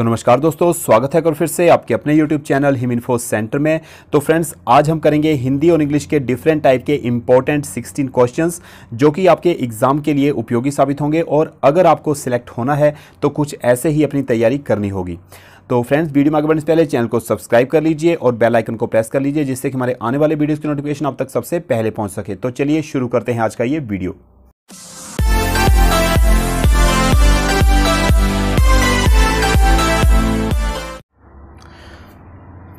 तो नमस्कार दोस्तों स्वागत है और फिर से आपके अपने YouTube channel Him info centre में तो फ्रेंड्स आज हम करेंगे हिंदी और इंग्लिश के डिफरेंट टाइप के इंपॉर्टेंट 16 क्वेश्चंस जो कि आपके एग्जाम के लिए उपयोगी साबित होंगे और अगर आपको सिलेक्ट होना है तो कुछ ऐसे ही अपनी तैयारी करनी होगी तो फ्रेंड्स वीडियो में आगे बढ़ने से पहले चैनल को सब्सक्राइब कर लीजिए और बेल आइकन को प्रेस कर लीजिए जिससे कि हमारे आने वाले वीडियोज़ की नोटिफिकेशन आप तक सबसे पहले पहुँच सके तो चलिए शुरू करते हैं आज का ये वीडियो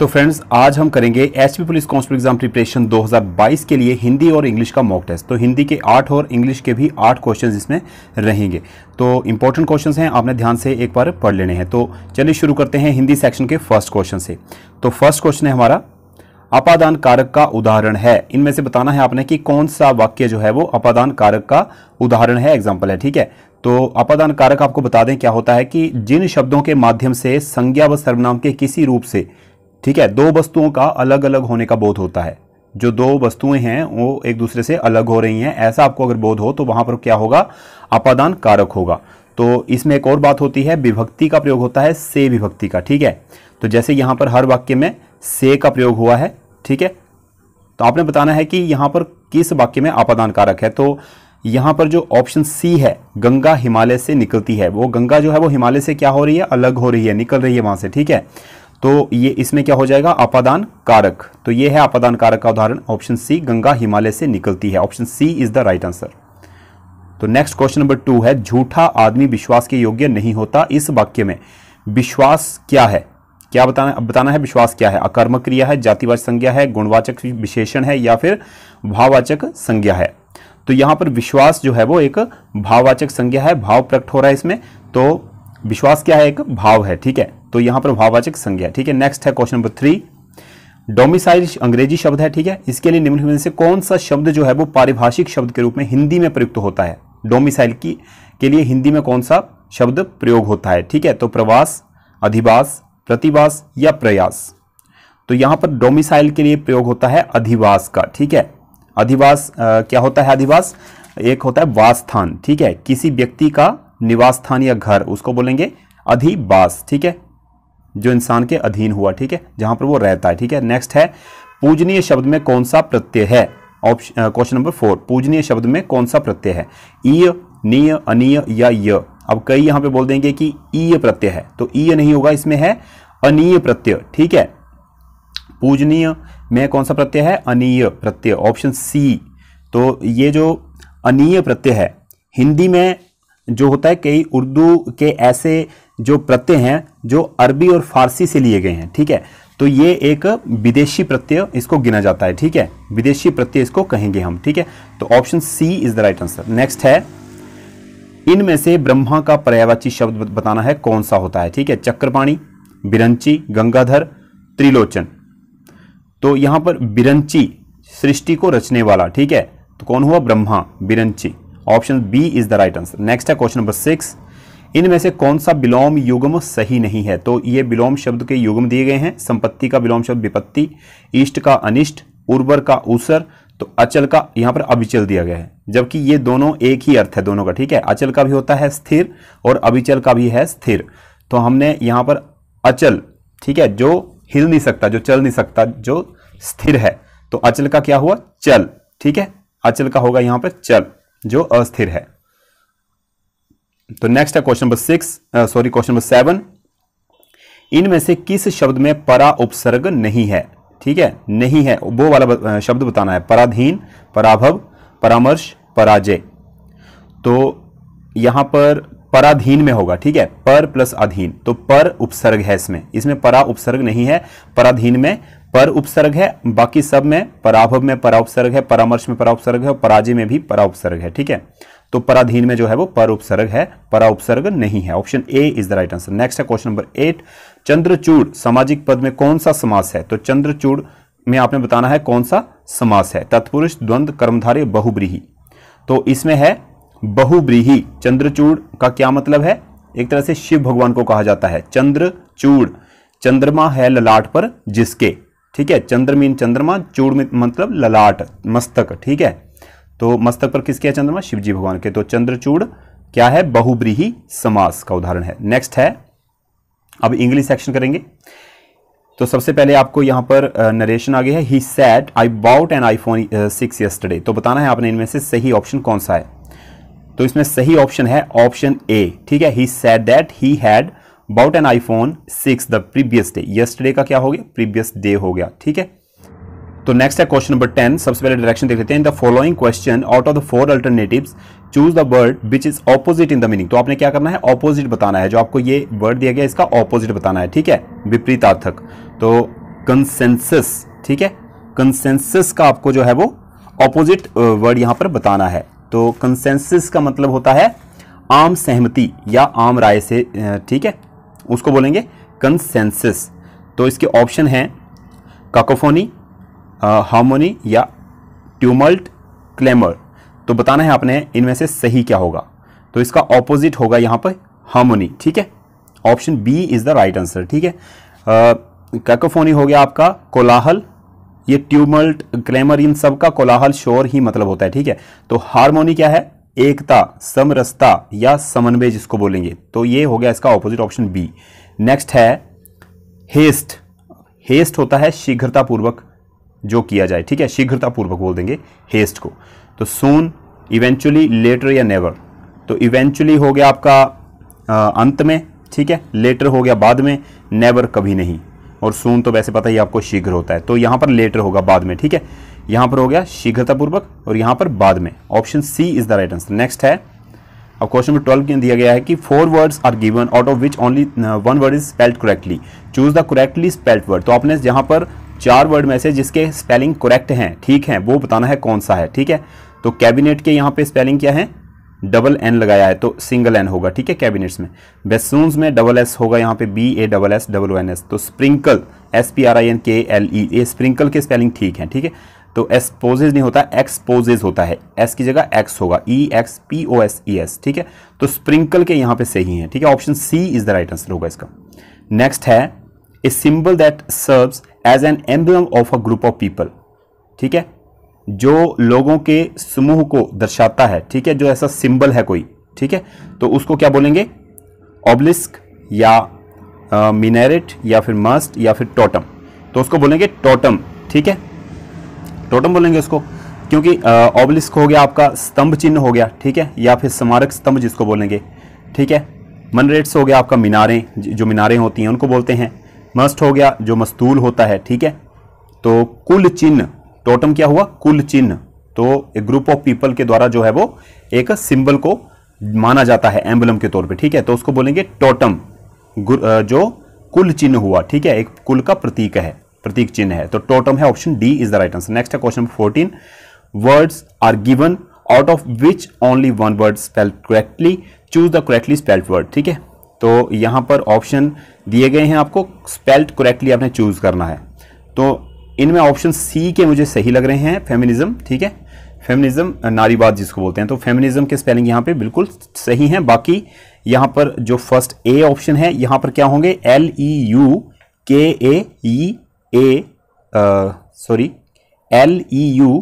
तो फ्रेंड्स आज हम करेंगे H police constable exam preparation 2022 के लिए हिंदी और इंग्लिश का मॉक टेस्ट तो हिंदी के आठ और इंग्लिश के भी आठ क्वेश्चंस इसमें रहेंगे तो इंपॉर्टेंट क्वेश्चंस हैं आपने ध्यान से एक बार पढ़ लेने हैं तो चलिए शुरू करते हैं हिंदी सेक्शन के फर्स्ट क्वेश्चन से तो फर्स्ट क्वेश्चन है हमारा अपादान कारक का उदाहरण है इनमें से बताना है आपने कि कौन सा वाक्य जो है वो अपादान कारक का उदाहरण है एग्जाम्पल है ठीक है तो अपादान कारक आपको बता दें क्या होता है कि जिन शब्दों के माध्यम से संज्ञा व सर्वनाम के किसी रूप से ठीक है दो वस्तुओं का अलग अलग होने का बोध होता है जो दो वस्तुएं हैं वो एक दूसरे से अलग हो रही हैं ऐसा आपको अगर बोध हो तो वहां पर क्या होगा अपादान कारक होगा तो इसमें एक और बात होती है विभक्ति का प्रयोग होता है से विभक्ति का ठीक है तो जैसे यहां पर हर वाक्य में से का प्रयोग हुआ है ठीक है तो आपने बताना है कि यहां पर किस वाक्य में आपादान कारक है तो यहां पर जो ऑप्शन सी है गंगा हिमालय से निकलती है वो गंगा जो है वो हिमालय से क्या हो रही है अलग हो रही है निकल रही है वहां से ठीक है तो ये इसमें क्या हो जाएगा आपादान कारक तो ये है आपादान कारक का उदाहरण ऑप्शन सी गंगा हिमालय से निकलती है option C is the right answer तो नेक्स्ट क्वेश्चन नंबर टू है झूठा आदमी विश्वास के योग्य नहीं होता इस वाक्य में विश्वास क्या है क्या बताना बताना है विश्वास क्या है अकर्म क्रिया है जातिवाचक संज्ञा है गुणवाचक विशेषण है या फिर भाववाचक संज्ञा है तो यहाँ पर विश्वास जो है वो एक भाववाचक संज्ञा है भाव प्रकट हो रहा है इसमें तो विश्वास क्या है एक भाव है ठीक है तो यहां पर भाववाचक संज्ञा ठीक है नेक्स्ट है क्वेश्चन नंबर थ्री डोमिसाइल अंग्रेजी शब्द है ठीक है इसके लिए निम्न में से कौन सा शब्द जो है वो पारिभाषिक शब्द के रूप में हिंदी में प्रयुक्त होता है डोमिसाइल की के लिए हिंदी में कौन सा शब्द प्रयोग होता है ठीक है तो प्रवास अधिवास प्रतिवास या प्रयास तो यहां पर डोमिसाइल के लिए प्रयोग होता है अधिवास का ठीक है अधिवास आ, क्या होता है अधिवास एक होता है वासस्थान ठीक है किसी व्यक्ति का निवास स्थान या घर उसको बोलेंगे अधिवास ठीक है जो इंसान के अधीन हुआ ठीक है जहां पर वो रहता है ठीक है नेक्स्ट है पूजनीय शब्द में कौन सा प्रत्यय है ऑप्शन क्वेश्चन नंबर फोर पूजनीय शब्द में कौन सा प्रत्यय है ईय नीय अनिय या य अब कई यहां पे बोल देंगे कि ईय प्रत्यय है तो ईय नहीं होगा इसमें है अनिय प्रत्यय ठीक है पूजनीय में कौन सा प्रत्यय है अनिय प्रत्यय ऑप्शन सी तो ये जो अनिय प्रत्यय है हिंदी में जो होता है कई उर्दू के ऐसे जो प्रत्यय हैं जो अरबी और फारसी से लिए गए हैं ठीक है तो ये एक विदेशी प्रत्यय इसको गिना जाता है ठीक है विदेशी प्रत्यय इसको कहेंगे हम ठीक है तो option C is the right answer next है इनमें से ब्रह्मा का पर्यावाची शब्द बताना है कौन सा होता है ठीक है चक्रपाणी बिरंची गंगाधर त्रिलोचन तो यहां पर बिरंची सृष्टि को रचने वाला ठीक है तो कौन हुआ Brahma Biranchi option B is the right answer next है क्वेश्चन नंबर सिक्स इनमें से कौन सा विलोम युगम सही नहीं है तो ये विलोम शब्द के युगम दिए गए हैं संपत्ति का विलोम शब्द विपत्ति इष्ट का अनिष्ट उर्वर का उसर तो अचल का यहाँ पर अभिचल दिया गया है जबकि ये दोनों एक ही अर्थ है दोनों का ठीक है अचल का भी होता है स्थिर और अभिचल का भी है स्थिर तो हमने यहाँ पर अचल ठीक है जो हिल नहीं सकता जो चल नहीं सकता जो स्थिर है तो अचल का क्या हुआ चल ठीक है अचल का होगा यहाँ पर चल जो अस्थिर है तो नेक्स्ट है question number six sorry question number seven इनमें से किस शब्द में परा उपसर्ग नहीं है ठीक है नहीं है वो वाला uh, शब्द बताना है पराधीन पराभव परामर्श पराजय तो यहां पर पराधीन में होगा ठीक है पर प्लस अधीन तो पर उपसर्ग है इसमें इसमें परा उपसर्ग नहीं है पराधीन में पर उपसर्ग है बाकी सब में पराभव में परा उपसर्ग है परामर्श में परा उपसर्ग है और पराजय में भी परा उपसर्ग है ठीक है तो पराधीन में जो है वो पर उपसर्ग है परा उपसर्ग नहीं है option A is the right answer next है क्वेश्चन नंबर एट चंद्रचूड़ सामाजिक पद में कौन सा समास है तो चंद्रचूड़ में आपने बताना है कौन सा समास है तत्पुरुष द्वंद कर्मधारी बहुब्रीही तो इसमें है बहुब्रीही चंद्रचूड़ का क्या मतलब है एक तरह से शिव भगवान को कहा जाता है चंद्रचूड़ चंद्रमा है ललाट पर जिसके ठीक है चंद्रमीन चंद्रमा चूड़ मतलब ललाट मस्तक ठीक है तो मस्तक पर किसके है चंद्रमा शिवजी भगवान के तो चंद्रचूड़ क्या है बहुब्रीही समास का उदाहरण है नेक्स्ट है अब इंग्लिश सेक्शन करेंगे तो सबसे पहले आपको यहां पर नरेशन आ गया है ही said I bought an iPhone six yesterday तो बताना है आपने इनमें से सही ऑप्शन कौन सा है तो इसमें सही ऑप्शन है ऑप्शन ए ठीक है ही said that he had bought an iPhone six the previous day yesterday का क्या हो गया प्रीवियस डे हो गया ठीक है तो नेक्स्ट है क्वेश्चन नंबर टेन सबसे पहले डायरेक्शन देख लेते हैं in the following question out of the four alternative choose the word which is opposite in the meaning तो आपने क्या करना है ऑपोजिट बताना है जो आपको ये वर्ड दिया गया इसका ऑपोजिट बताना है ठीक है विपरीतार्थक तो कंसेंसस ठीक है कंसेंसस का आपको जो है वो ऑपोजिट वर्ड यहाँ पर बताना है तो कंसेंसस का मतलब होता है आम सहमति या आम राय से ठीक है उसको बोलेंगे कंसेंसस तो इसके ऑप्शन हैं काकोफोनी हार्मोनी या ट्यूमल्ट क्लेमर तो बताना है आपने इनमें से सही क्या होगा तो इसका ऑपोजिट होगा यहां पर हार्मोनी ठीक है option B is the right answer ठीक है कैकोफोनी हो गया आपका कोलाहल ये ट्यूमल्ट क्लेमर इन सब का कोलाहल शोर ही मतलब होता है ठीक है तो हारमोनी क्या है एकता समरसता या समन्वय जिसको बोलेंगे तो ये हो गया इसका ऑपोजिट ऑप्शन बी नेक्स्ट है हेस्ट हेस्ट होता है शीघ्रतापूर्वक जो किया जाए ठीक है शीघ्रतापूर्वक बोल देंगे हेस्ट को तो सून इवेंचुअली लेटर या नेवर तो इवेंचुअली हो गया आपका आ, अंत में ठीक है लेटर हो गया बाद में नेवर कभी नहीं और सून तो वैसे पता ही आपको शीघ्र होता है तो यहाँ पर लेटर होगा बाद में ठीक है यहाँ पर हो गया शीघ्रतापूर्वक और यहाँ पर बाद में option C is the right answer next है अब क्वेश्चन नंबर ट्वेल्व दिया गया है कि four words are given out of which only one word is spelled correctly choose the correctly spelled word तो आपने यहाँ पर चार वर्ड में से जिसके स्पेलिंग करेक्ट हैं ठीक है वो बताना है कौन सा है ठीक है तो कैबिनेट के यहाँ पे स्पेलिंग क्या है डबल एन लगाया है तो सिंगल एन होगा ठीक है कैबिनेट्स में बेसरूम्स में डबल एस होगा यहाँ पे B A double S double N S तो sprinkle S P R I N K L E A sprinkle के स्पेलिंग ठीक है ठीक है तो पोजेज नहीं होता एक्सपोजेज होता है एस की जगह एक्स होगा E X P O S E S ठीक है तो स्प्रिंकल के यहाँ पे सही है ठीक है option C is the right answer होगा इसका नेक्स्ट है a symbol that serves as an emblem of a group of people ठीक है जो लोगों के समूह को दर्शाता है ठीक है जो ऐसा सिंबल है कोई ठीक है तो उसको क्या बोलेंगे ऑब्लिस्क या मिनेरिट या फिर मस्ट या फिर टोटम तो उसको बोलेंगे टोटम ठीक है टोटम बोलेंगे उसको क्योंकि ऑब्लिस्क हो गया आपका स्तंभ चिन्ह हो गया ठीक है या फिर स्मारक स्तंभ जिसको बोलेंगे ठीक है मनरेट्स हो गया आपका मीनारें जो मीनारें होती हैं उनको बोलते हैं मस्ट हो गया जो मस्तूल होता है ठीक है तो कुल चिन्ह टोटम क्या हुआ कुल चिन्ह तो एक ग्रुप ऑफ पीपल के द्वारा जो है वो एक सिंबल को माना जाता है एम्बलम के तौर पे ठीक है तो उसको बोलेंगे टोटम जो कुल चिन्ह हुआ ठीक है एक कुल का प्रतीक है प्रतीक चिन्ह है तो टोटम है option D is the right answer next है question fourteen words are given out of which only one word spelled correctly choose the correctly spelled word ठीक है तो यहाँ पर ऑप्शन दिए गए हैं आपको स्पेल्ट करेक्टली आपने चूज़ करना है तो इनमें ऑप्शन सी के मुझे सही लग रहे हैं फेमिनिज्म ठीक है फेमिनिज्म नारीवाद जिसको बोलते हैं तो फेमिनिज्म के स्पेलिंग यहाँ पे बिल्कुल सही हैं बाकी यहाँ पर जो फर्स्ट ए ऑप्शन है यहाँ पर क्या होंगे L E U K A E A sorry L E U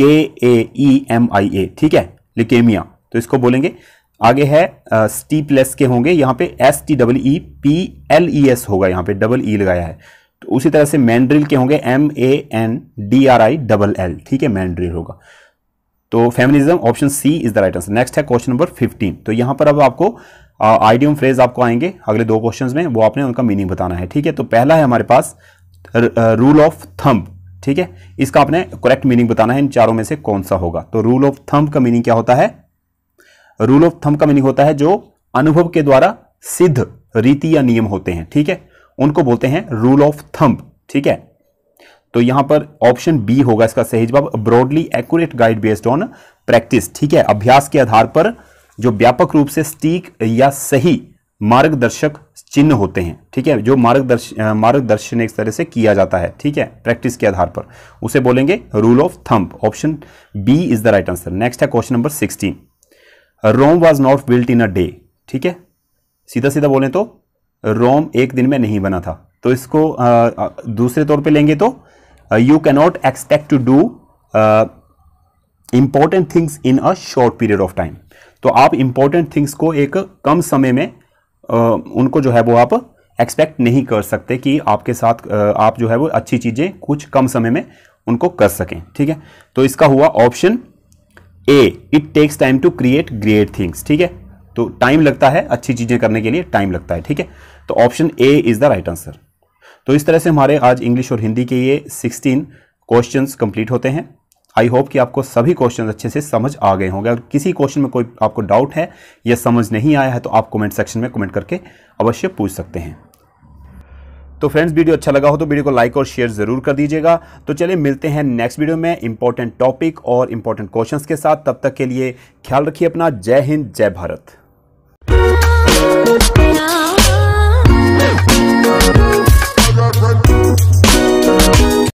K A E M आई ए ठीक है लिकेमिया तो इसको बोलेंगे आगे है स्टीपलेस के होंगे यहाँ पे S T double E P L E S होगा यहाँ पे डबल ई लगाया है तो उसी तरह से मैंड्रिल के होंगे M A N D R I double L ठीक है मैंड्रिल होगा तो feminism option C is the right answer next है क्वेश्चन नंबर 15 तो यहाँ पर अब आपको आइडियम फ्रेज आपको आएंगे अगले दो क्वेश्चन में वो आपने उनका मीनिंग बताना है ठीक है तो पहला है हमारे पास रूल ऑफ थम्प ठीक है इसका आपने करेक्ट मीनिंग बताना है इन चारों में से कौन सा होगा तो रूल ऑफ थम्प का मीनिंग क्या होता है रूल ऑफ थम का मीनिंग होता है जो अनुभव के द्वारा सिद्ध रीति या नियम होते हैं ठीक है उनको बोलते हैं रूल ऑफ थम्प ठीक है तो यहां पर ऑप्शन बी होगा इसका सही जवाब broadly accurate guide based on practice ठीक है अभ्यास के आधार पर जो व्यापक रूप से स्टीक या सही मार्गदर्शक चिन्ह होते हैं ठीक है जो मार्गदर्श मार्गदर्शन एक तरह से किया जाता है ठीक है प्रैक्टिस के आधार पर उसे बोलेंगे rule of thumb option B is the right answer next है question number sixteen Rome was not built in a day ठीक है सीधा सीधा बोलें तो रोम एक दिन में नहीं बना था तो इसको आ, दूसरे तौर पे लेंगे तो you cannot expect to do important things in a short period of time तो आप इम्पॉर्टेंट थिंग्स को एक कम समय में आ, उनको जो है वो आप एक्सपेक्ट नहीं कर सकते कि आपके साथ आ, आप जो है वो अच्छी चीज़ें कुछ कम समय में उनको कर सकें ठीक है तो इसका हुआ option A it takes time to create great things ठीक है तो टाइम लगता है अच्छी चीज़ें करने के लिए टाइम लगता है ठीक है तो option A is the right answer तो इस तरह से हमारे आज इंग्लिश और हिंदी के ये सिक्सटीन क्वेश्चन कंप्लीट होते हैं आई होप कि आपको सभी क्वेश्चन अच्छे से समझ आ गए होंगे अगर किसी क्वेश्चन में कोई आपको डाउट है या समझ नहीं आया है तो आप कमेंट सेक्शन में कमेंट करके अवश्य पूछ सकते हैं तो फ्रेंड्स वीडियो अच्छा लगा हो तो वीडियो को लाइक और शेयर ज़रूर कर दीजिएगा तो चलिए मिलते हैं नेक्स्ट वीडियो में इंपॉर्टेंट टॉपिक और इंपॉर्टेंट क्वेश्चंस के साथ तब तक के लिए ख्याल रखिए अपना जय हिंद जय भारत